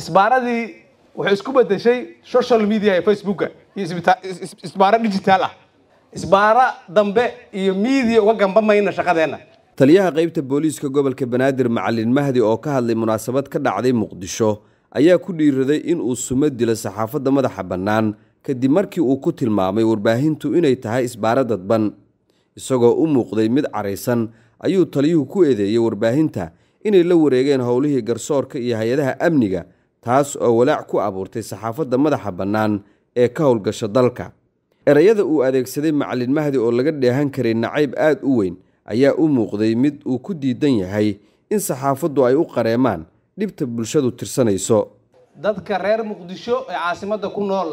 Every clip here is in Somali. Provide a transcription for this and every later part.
isbaaradii waxay isku bedeshay social media ee facebooka iyo isbaaro digitaal ah isbaaro dambe iyo miidiya uga gambamayna shaqadeenna taliyaha qaybta booliiska gobolka banaadir macalin mahdi oo ka hadlay munaasabad ka dhacday muqdisho ayaa ku dhiiraday in uu sumo dilo saxaafadda madaxa bannaan kadib markii uu ku tilmaamay warbaahintu inay tahay isbaaro dadban isagoo u muuqday mid caraysan ayuu taliyuhu ku eedeeyey warbaahinta inay la wareegeen howlihii garsoorka iyo hay-adaha amniga taas oo walaac ku abuurtay saxaafadda madaxa bannaan ee ka howlgasha dalka erayada uu adeegsaday macalin mahdi oo laga dheehan karay nacayb aad u weyn ayaa u muuqday mid uu ku diidan yahay in saxaafaddu ay u qareemaan dhibta bulshadu tirsanayso dadka reer muqdisho ee caasimadda ku nool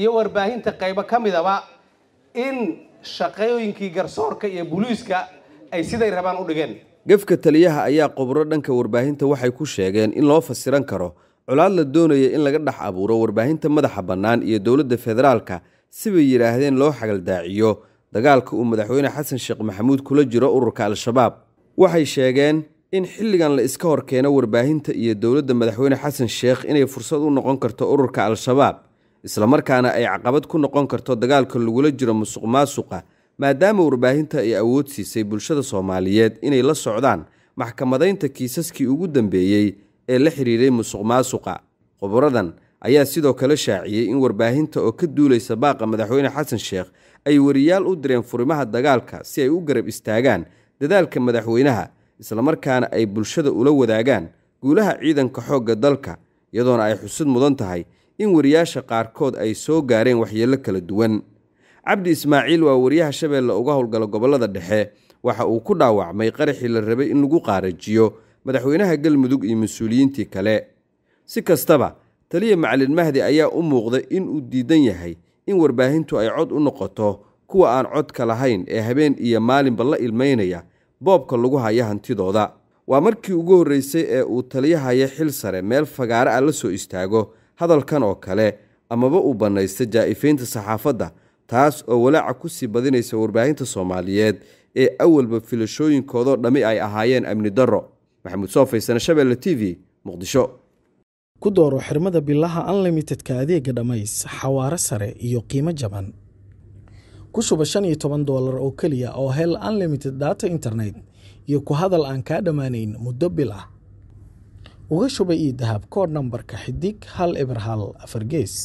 iyo warbaahinta qaybo ka midaba in shaqooyinkii garsoorka iyo buliiska ay siday rabaan u dhigeen gefka taliyaha ayaa qubro dhanka warbaahinta waxay ku sheegeen in loo fasiran karo colaad la doonaya in laga dhex abuuro warbaahinta madaxa bannaan iyo dowladda federaalka sibay yidhaahdeen loo xagaldaaciyo dagaalka uu madaxweyne xasan sheekh maxamuud kula jiro ururka al-shabaab waxay sheegeen in xilligan la iska hor keeno warbaahinta iyo dowladda madaxweyne xasan sheekh inay fursad u noqon karto ururka al-shabaab isla markaana ay caqabad ku noqon karto dagaalka lagula jiro musuq maasuqa maadaama warbaahinta ay awood siisay bulshada soomaaliyeed inay la socdaan maxkamadaynta kiisaskii ugu dambeeyey ee la xiriiray musuq maasuqa khuburadan ayaa sidoo kale shaaciyey in warbaahinta oo ka duulaysa baaqa madaxweyne xasan sheekh ay wariyaal u direen furimaha dagaalka si ay u garab istaagaan dadaalka madaxweynaha islamarkaana ay bulshada ula wadaagaan guulaha ciidanka xoogga dalka iyadoona ay xusid mudan tahay in wariyaasha qaarkood ay soo gaareen waxyeello kala duwan cabdi ismaaciil waa wariyaha shabeelle uga howlgala gobollada dhexe waxa uu ku dhaawacmay qaraxii la rabay in lagu qaarajiyo madaxweynaha galmudug iyo mas-uuliyiintii kale si kastaba taliya macalin mahdi ayaa u muuqday in uu diidan yahay in warbaahintu ay cod u noqoto kuwa aan codka lahayn ee habeen iyo maalinba la ilmaynaya boobka lagu haya hantidooda waa markii ugu horreysay ee uu taliyahaya xil sare meel fagaare ah la soo istaago hadalkan oo kale amaba uu bannaysta jaa'ifaynta saxaafadda taas oo walaaca ku sii badinaysa warbaahinta soomaaliyeed ee awalba filashooyinkoodoo dhammi ay ahaayeen amni darro maxamuud soofaysana shabeelle t v muqdisho ku dooro xirmada bilaha unlimitedka adeega dhammays xawaare sare iyo qiimo jaban ku shuba shan iyo toban doolar oo keliya oo hel unlimited data internet iyo ku hadal aan kaa dhammaanayn muddo bil ah uga shuba io dahab koodh nambarka xidig hal eber hal afar